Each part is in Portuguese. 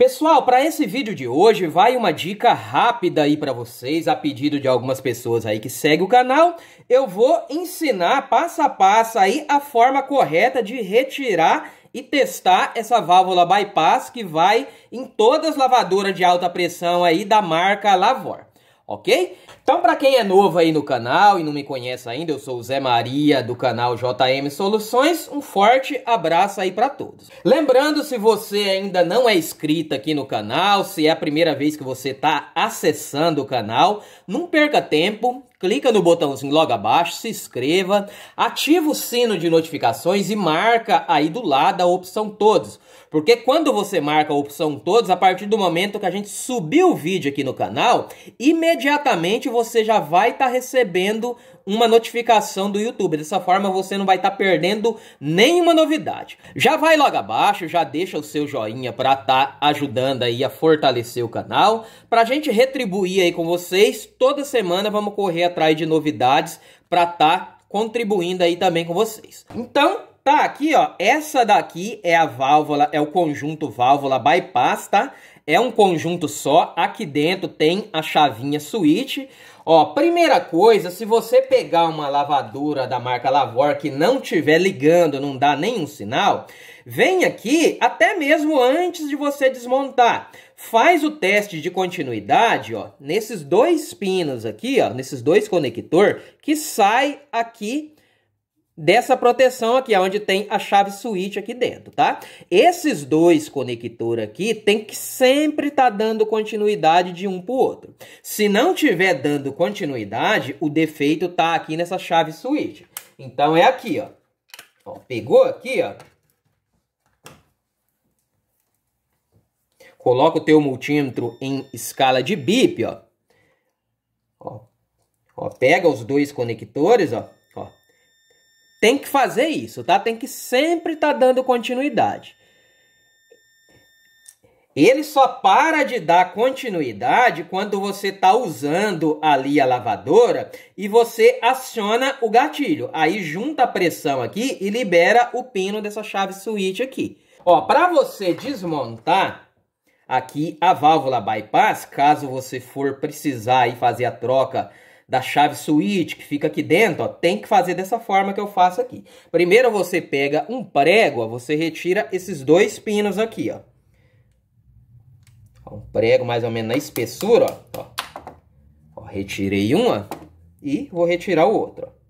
Pessoal, para esse vídeo de hoje vai uma dica rápida aí para vocês, a pedido de algumas pessoas aí que seguem o canal. Eu vou ensinar passo a passo aí a forma correta de retirar e testar essa válvula bypass que vai em todas as lavadoras de alta pressão aí da marca Lavor ok? Então, para quem é novo aí no canal e não me conhece ainda, eu sou o Zé Maria do canal JM Soluções. Um forte abraço aí para todos. Lembrando, se você ainda não é inscrito aqui no canal, se é a primeira vez que você está acessando o canal, não perca tempo, clica no botãozinho logo abaixo, se inscreva, ativa o sino de notificações e marca aí do lado a opção todos. Porque quando você marca a opção todos, a partir do momento que a gente subir o vídeo aqui no canal, imediatamente você já vai estar tá recebendo uma notificação do YouTube. Dessa forma você não vai estar tá perdendo nenhuma novidade. Já vai logo abaixo, já deixa o seu joinha para estar tá ajudando aí a fortalecer o canal. Para a gente retribuir aí com vocês, toda semana vamos correr atrás de novidades para estar tá contribuindo aí também com vocês. Então, tá? Aqui, ó, essa daqui é a válvula, é o conjunto válvula bypass, tá? É um conjunto só, aqui dentro tem a chavinha switch. Ó, primeira coisa, se você pegar uma lavadora da marca Lavor que não tiver ligando, não dá nenhum sinal, vem aqui até mesmo antes de você desmontar. Faz o teste de continuidade, ó, nesses dois pinos aqui, ó, nesses dois conector que sai aqui dessa proteção aqui, onde tem a chave switch aqui dentro, tá? Esses dois conectores aqui tem que sempre estar tá dando continuidade de um para o outro. Se não tiver dando continuidade, o defeito tá aqui nessa chave switch. Então é aqui, ó. ó pegou aqui, ó. Coloca o teu multímetro em escala de bip, ó. Ó, ó pega os dois conectores, ó tem que fazer isso, tá? Tem que sempre estar tá dando continuidade. Ele só para de dar continuidade quando você está usando ali a lavadora e você aciona o gatilho. Aí junta a pressão aqui e libera o pino dessa chave switch aqui. Ó, para você desmontar aqui a válvula bypass, caso você for precisar e fazer a troca da chave suíte que fica aqui dentro, ó, tem que fazer dessa forma que eu faço aqui. Primeiro você pega um prego, ó, você retira esses dois pinos aqui, ó. Um prego mais ou menos na espessura, ó. ó retirei um, ó, e vou retirar o outro, ó.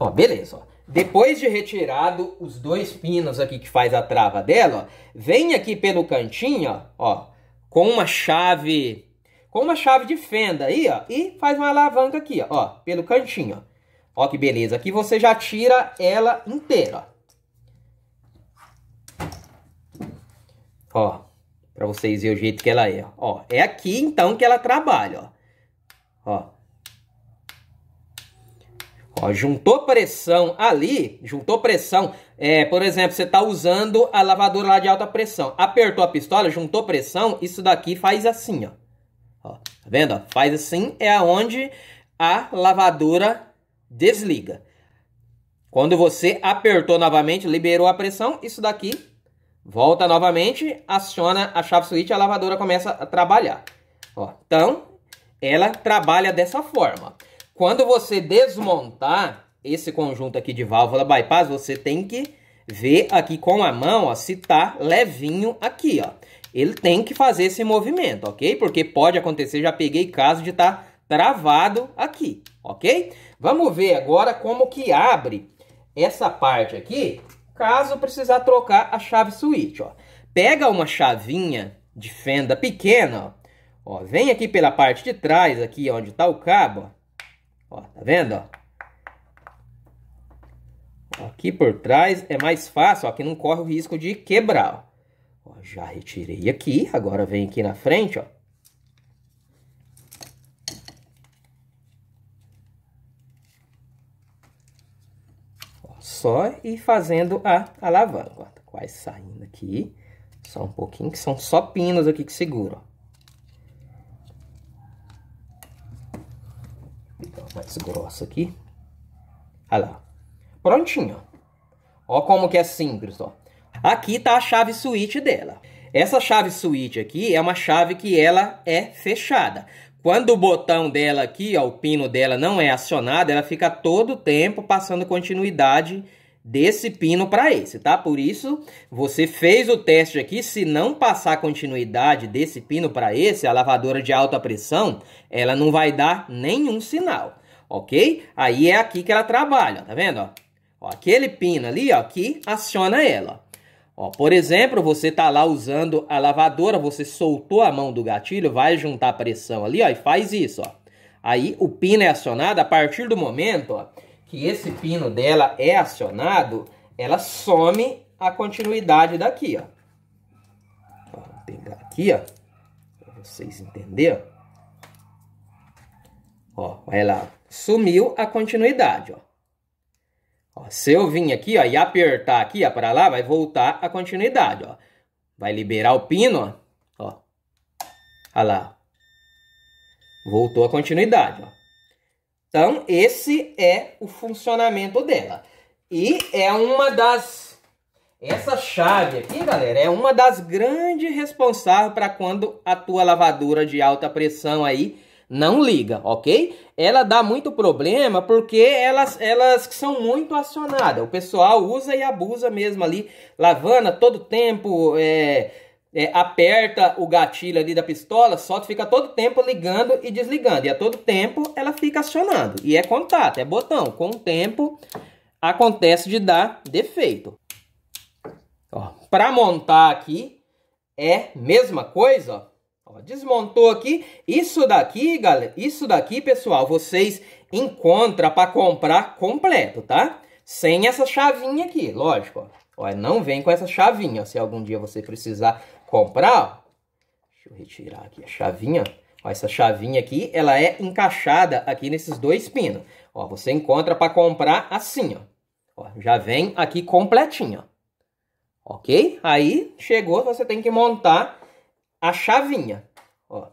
Ó, beleza, ó. Depois de retirado os dois pinos aqui que faz a trava dela, ó, vem aqui pelo cantinho, ó, ó com uma chave, com uma chave de fenda aí, ó, e faz uma alavanca aqui, ó, pelo cantinho. Ó, ó que beleza. Aqui você já tira ela inteira. Ó, para vocês verem o jeito que ela é. Ó, é aqui então que ela trabalha, ó. Ó, juntou pressão ali, juntou pressão. É, por exemplo, você está usando a lavadora lá de alta pressão. Apertou a pistola, juntou pressão, isso daqui faz assim, ó. ó tá vendo? Ó? Faz assim, é aonde a lavadora desliga. Quando você apertou novamente, liberou a pressão, isso daqui volta novamente, aciona a chave switch, a lavadora começa a trabalhar. Ó, então, ela trabalha dessa forma. Quando você desmontar esse conjunto aqui de válvula bypass, você tem que ver aqui com a mão, ó, se tá levinho aqui, ó. Ele tem que fazer esse movimento, ok? Porque pode acontecer, já peguei caso de estar tá travado aqui, ok? Vamos ver agora como que abre essa parte aqui, caso precisar trocar a chave switch, ó. Pega uma chavinha de fenda pequena, ó. ó vem aqui pela parte de trás, aqui onde está o cabo, ó. Ó, tá vendo? Ó? Aqui por trás é mais fácil, ó, que não corre o risco de quebrar. Ó. ó. já retirei aqui, agora vem aqui na frente, ó. só e fazendo a alavanca, tá quase saindo aqui. Só um pouquinho, que são só pinos aqui que segura, mais grossa aqui. Olha lá. Prontinho. Ó como que é simples, ó. Aqui tá a chave suíte dela. Essa chave suíte aqui é uma chave que ela é fechada. Quando o botão dela aqui, ó, o pino dela não é acionado, ela fica todo o tempo passando continuidade desse pino para esse, tá? Por isso, você fez o teste aqui, se não passar continuidade desse pino para esse, a lavadora de alta pressão, ela não vai dar nenhum sinal ok? Aí é aqui que ela trabalha, tá vendo? Ó? ó aquele pino ali, ó, que aciona ela. Ó, por exemplo, você tá lá usando a lavadora, você soltou a mão do gatilho, vai juntar pressão ali, ó, e faz isso, ó. Aí o pino é acionado a partir do momento, ó, que esse pino dela é acionado, ela some a continuidade daqui, ó. ó vou pegar aqui, ó, pra vocês entenderem. Ó, vai lá, sumiu a continuidade. Ó. Ó, se eu vim aqui ó, e apertar aqui para lá, vai voltar a continuidade. Ó. Vai liberar o pino. Ó. Ó. Olha lá. Voltou a continuidade. Ó. Então, esse é o funcionamento dela. E é uma das... Essa chave aqui, galera, é uma das grandes responsáveis para quando a tua lavadora de alta pressão aí não liga, ok? Ela dá muito problema porque elas, elas são muito acionadas. O pessoal usa e abusa mesmo ali, lavando todo tempo, é, é, aperta o gatilho ali da pistola, solta, fica todo tempo ligando e desligando. E a todo tempo ela fica acionando. E é contato, é botão. Com o tempo acontece de dar defeito. Para montar aqui é mesma coisa, ó. Ó, desmontou aqui. Isso daqui, galera, isso daqui, pessoal, vocês encontram para comprar completo, tá? Sem essa chavinha aqui, lógico. Ó. ó não vem com essa chavinha. Ó. Se algum dia você precisar comprar, ó. deixa eu retirar aqui a chavinha. Ó, essa chavinha aqui, ela é encaixada aqui nesses dois pinos. Ó, você encontra para comprar assim, ó. Ó, já vem aqui completinho, ó. ok? Aí chegou, você tem que montar a chavinha. Ó.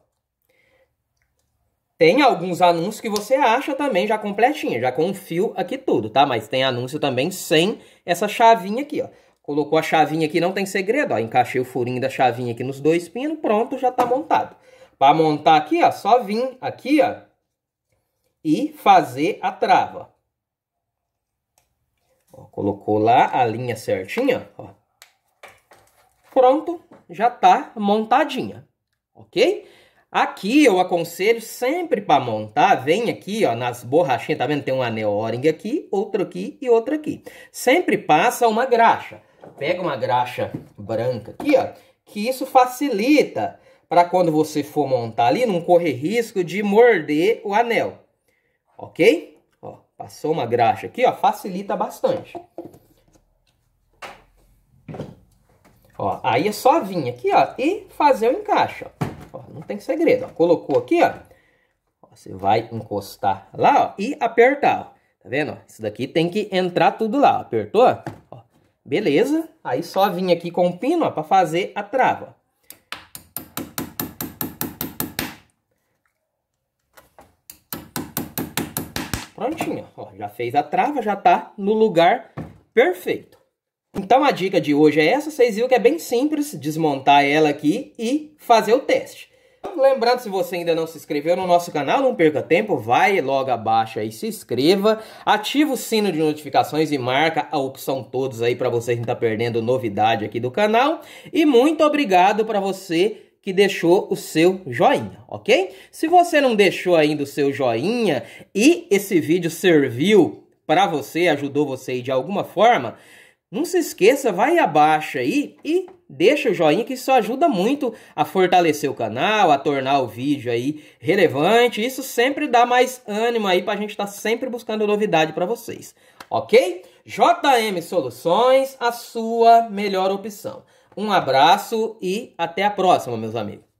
Tem alguns anúncios que você acha também já completinho, já com um fio aqui tudo, tá? Mas tem anúncio também sem essa chavinha aqui, ó. Colocou a chavinha aqui, não tem segredo, ó. Encaixei o furinho da chavinha aqui nos dois pinos, pronto, já tá montado. Para montar aqui, ó, só vir aqui, ó, e fazer a trava. Ó, colocou lá a linha certinha, ó pronto, já está montadinha, ok? Aqui eu aconselho sempre para montar, vem aqui ó, nas borrachinhas, tá vendo? Tem um anel O-ring aqui, outro aqui e outro aqui. Sempre passa uma graxa. Pega uma graxa branca aqui, ó, que isso facilita para quando você for montar ali, não correr risco de morder o anel, ok? Ó, passou uma graxa aqui, ó, facilita bastante. Ó, aí é só vir aqui, ó, e fazer o encaixe, ó. ó não tem segredo, ó. Colocou aqui, ó. Você vai encostar lá, ó, e apertar, ó. Tá vendo? Isso daqui tem que entrar tudo lá, Apertou? Ó. Beleza. Aí só vir aqui com o pino, ó, pra fazer a trava, Prontinho, ó. Já fez a trava, já tá no lugar perfeito. Então a dica de hoje é essa, vocês viram que é bem simples desmontar ela aqui e fazer o teste. Lembrando, se você ainda não se inscreveu no nosso canal, não perca tempo, vai logo abaixo aí, se inscreva, ativa o sino de notificações e marca a opção todos aí para você não estar tá perdendo novidade aqui do canal. E muito obrigado para você que deixou o seu joinha, ok? Se você não deixou ainda o seu joinha e esse vídeo serviu para você, ajudou você de alguma forma, não se esqueça, vai abaixo aí e deixa o joinha que isso ajuda muito a fortalecer o canal, a tornar o vídeo aí relevante. Isso sempre dá mais ânimo aí para a gente estar tá sempre buscando novidade para vocês, ok? JM Soluções, a sua melhor opção. Um abraço e até a próxima, meus amigos.